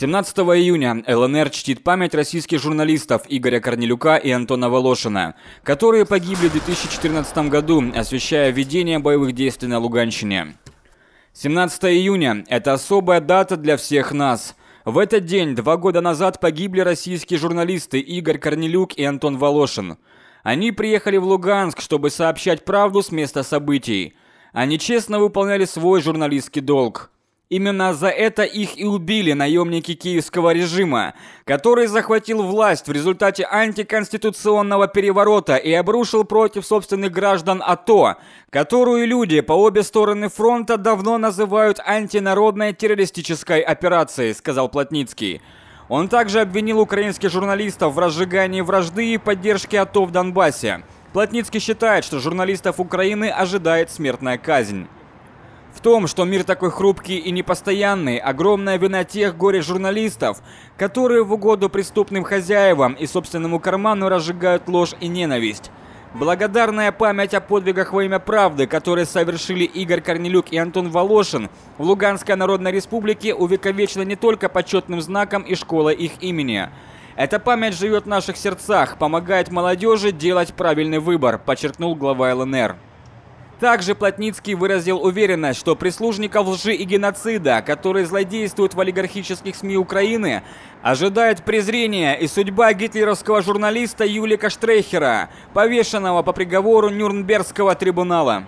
17 июня ЛНР чтит память российских журналистов Игоря Корнелюка и Антона Волошина, которые погибли в 2014 году, освещая ведение боевых действий на Луганщине. 17 июня – это особая дата для всех нас – в этот день, два года назад, погибли российские журналисты Игорь Корнелюк и Антон Волошин. Они приехали в Луганск, чтобы сообщать правду с места событий. Они честно выполняли свой журналистский долг. Именно за это их и убили наемники киевского режима, который захватил власть в результате антиконституционного переворота и обрушил против собственных граждан АТО, которую люди по обе стороны фронта давно называют антинародной террористической операцией, сказал Плотницкий. Он также обвинил украинских журналистов в разжигании вражды и поддержке АТО в Донбассе. Плотницкий считает, что журналистов Украины ожидает смертная казнь. В том, что мир такой хрупкий и непостоянный, огромная вина тех горе-журналистов, которые в угоду преступным хозяевам и собственному карману разжигают ложь и ненависть. Благодарная память о подвигах во имя правды, которые совершили Игорь Корнелюк и Антон Волошин, в Луганской Народной Республике увековечена не только почетным знаком и школой их имени. Эта память живет в наших сердцах, помогает молодежи делать правильный выбор, подчеркнул глава ЛНР. Также Плотницкий выразил уверенность, что прислужников лжи и геноцида, которые злодействуют в олигархических СМИ Украины, ожидает презрение и судьба гитлеровского журналиста Юлика Штрейхера, повешенного по приговору Нюрнбергского трибунала.